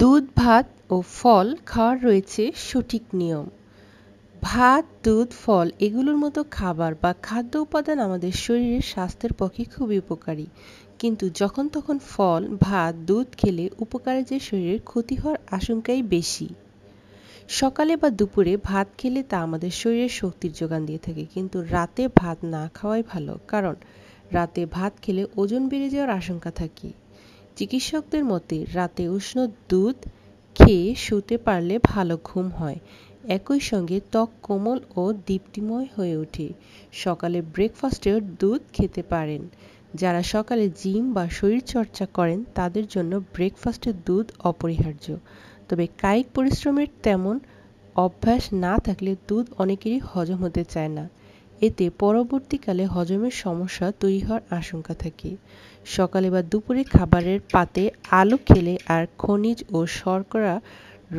দুধ ভাত ও ফল খাওয়ার রয়েছে সঠিক নিয়ম ভাত দুধ ফল এগুলোর মতো খাবার বা খাদ্য উপাদান আমাদের শরীরের স্বাস্থ্যের পক্ষে খুবই উপকারী কিন্তু যখন তখন ফল ভাত দুধ খেলে উপকারে যে শরীরের ক্ষতি হওয়ার আশঙ্কাই বেশি সকালে বা দুপুরে ভাত খেলে তা আমাদের শরীরের শক্তির যোগান দিয়ে থাকে কিন্তু রাতে ভাত না খাওয়াই ভালো কারণ রাতে ভাত খেলে ওজন বেড়ে যাওয়ার আশঙ্কা থাকে চিকিৎসকদের মতে রাতে উষ্ণ দুধ খেয়ে শুতে পারলে ভালো ঘুম হয় একই সঙ্গে ত্বক কোমল ও দীপ্তিময় হয়ে ওঠে সকালে ব্রেকফাস্টেও দুধ খেতে পারেন যারা সকালে জিম বা শরীরচর্চা করেন তাদের জন্য ব্রেকফাস্টের দুধ অপরিহার্য তবে কায়িক পরিশ্রমের তেমন অভ্যাস না থাকলে দুধ অনেকেরই হজম হতে চায় না এতে পরবর্তীকালে হজমের সমস্যা তৈরি হওয়ার আশঙ্কা থাকে সকালে বা দুপুরে খাবারের পাতে আলু খেলে আর খনিজ ও শর্করা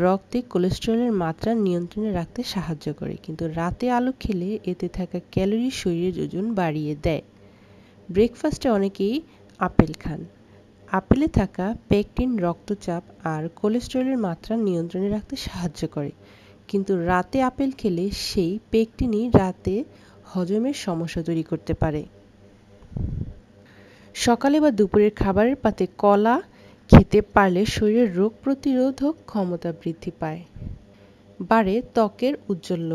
রক্তে কোলেস্টেরলের মাত্রা নিয়ন্ত্রণে রাখতে সাহায্য করে কিন্তু রাতে আলু খেলে এতে থাকা ক্যালোরি শরীরের ওজন বাড়িয়ে দেয় ব্রেকফাস্টে অনেকেই আপেল খান আপেলে থাকা পেকটিন রক্তচাপ আর কোলেস্টেরলের মাত্রা নিয়ন্ত্রণে রাখতে সাহায্য করে কিন্তু রাতে আপেল খেলে সেই পেকটিনই রাতে হজমের সমস্যা তৈরি করতে পারে সকালে বা দুপুরের খাবারের পাতে কলা খেতে পারলে শরীরের রোগ প্রতিরোধক ক্ষমতা বৃদ্ধি পায় বাড়ে ত্বকের উজ্জ্বল্য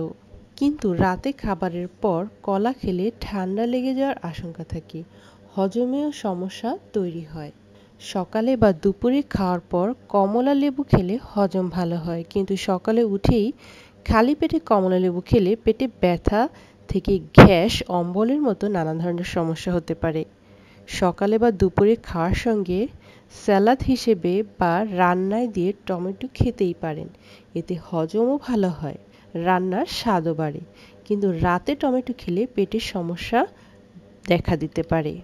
কিন্তু রাতে খাবারের পর কলা খেলে ঠান্ডা লেগে যাওয়ার আশঙ্কা থাকে হজমেও সমস্যা তৈরি হয় সকালে বা দুপুরে খাওয়ার পর কমলা লেবু খেলে হজম ভালো হয় কিন্তু সকালে উঠেই খালি পেটে কমলা লেবু খেলে পেটে ব্যথা থেকে গ্যাস অম্বলের মতো নানা ধরনের সমস্যা হতে পারে সকালে বা দুপুরে খাওয়ার সঙ্গে স্যালাদ হিসেবে বা রান্নায় দিয়ে টমেটো খেতেই পারেন এতে হজমও ভালো হয় রান্নার স্বাদও বাড়ে কিন্তু রাতে টমেটো খেলে পেটের সমস্যা দেখা দিতে পারে